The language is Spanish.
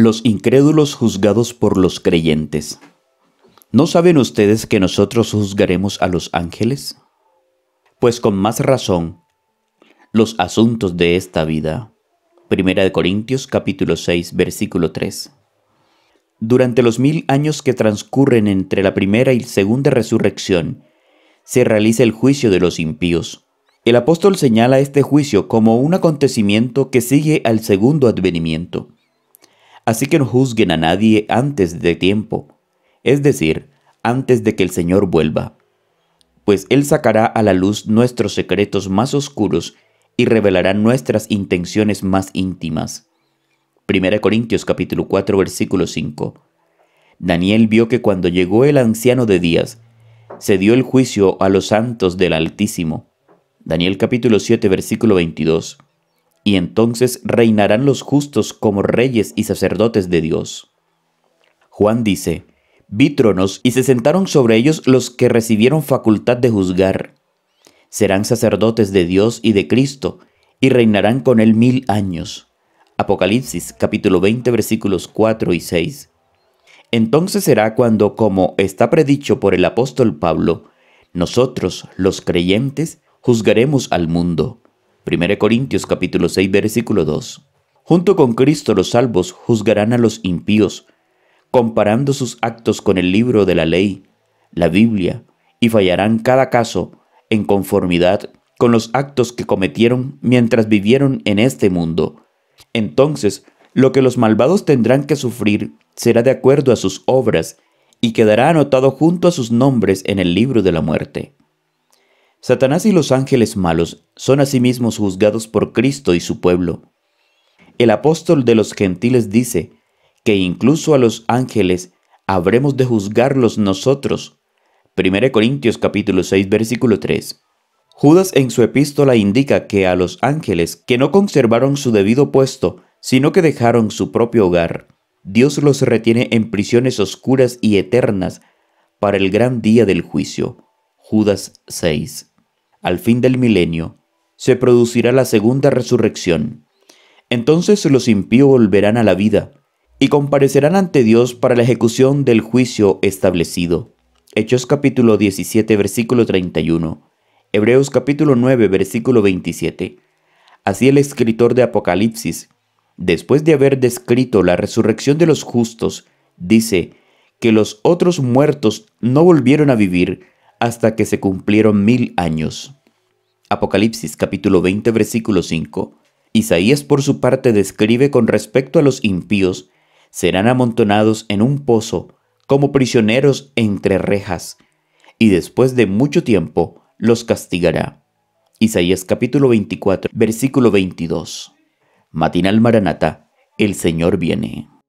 los incrédulos juzgados por los creyentes. ¿No saben ustedes que nosotros juzgaremos a los ángeles? Pues con más razón, los asuntos de esta vida. Primera de Corintios capítulo 6 versículo 3. Durante los mil años que transcurren entre la primera y segunda resurrección, se realiza el juicio de los impíos. El apóstol señala este juicio como un acontecimiento que sigue al segundo advenimiento. Así que no juzguen a nadie antes de tiempo, es decir, antes de que el Señor vuelva, pues Él sacará a la luz nuestros secretos más oscuros y revelará nuestras intenciones más íntimas. 1 Corintios capítulo 4 versículo 5. Daniel vio que cuando llegó el anciano de días, se dio el juicio a los santos del Altísimo. Daniel capítulo 7 versículo 22 y entonces reinarán los justos como reyes y sacerdotes de Dios. Juan dice, Vítronos, y se sentaron sobre ellos los que recibieron facultad de juzgar. Serán sacerdotes de Dios y de Cristo, y reinarán con él mil años. Apocalipsis capítulo 20 versículos 4 y 6. Entonces será cuando, como está predicho por el apóstol Pablo, nosotros, los creyentes, juzgaremos al mundo. 1 Corintios capítulo 6 versículo 2. Junto con Cristo los salvos juzgarán a los impíos, comparando sus actos con el libro de la ley, la Biblia, y fallarán cada caso en conformidad con los actos que cometieron mientras vivieron en este mundo. Entonces, lo que los malvados tendrán que sufrir será de acuerdo a sus obras y quedará anotado junto a sus nombres en el libro de la muerte. Satanás y los ángeles malos son asimismo juzgados por Cristo y su pueblo. El apóstol de los gentiles dice que incluso a los ángeles habremos de juzgarlos nosotros. 1 Corintios capítulo 6 versículo 3. Judas en su epístola indica que a los ángeles que no conservaron su debido puesto, sino que dejaron su propio hogar, Dios los retiene en prisiones oscuras y eternas para el gran día del juicio. Judas 6 al fin del milenio, se producirá la segunda resurrección. Entonces los impíos volverán a la vida y comparecerán ante Dios para la ejecución del juicio establecido. Hechos capítulo 17 versículo 31. Hebreos capítulo 9 versículo 27. Así el escritor de Apocalipsis, después de haber descrito la resurrección de los justos, dice que los otros muertos no volvieron a vivir, hasta que se cumplieron mil años. Apocalipsis capítulo 20 versículo 5. Isaías por su parte describe con respecto a los impíos, serán amontonados en un pozo, como prisioneros entre rejas, y después de mucho tiempo los castigará. Isaías capítulo 24 versículo 22. Matinal Maranata, el Señor viene.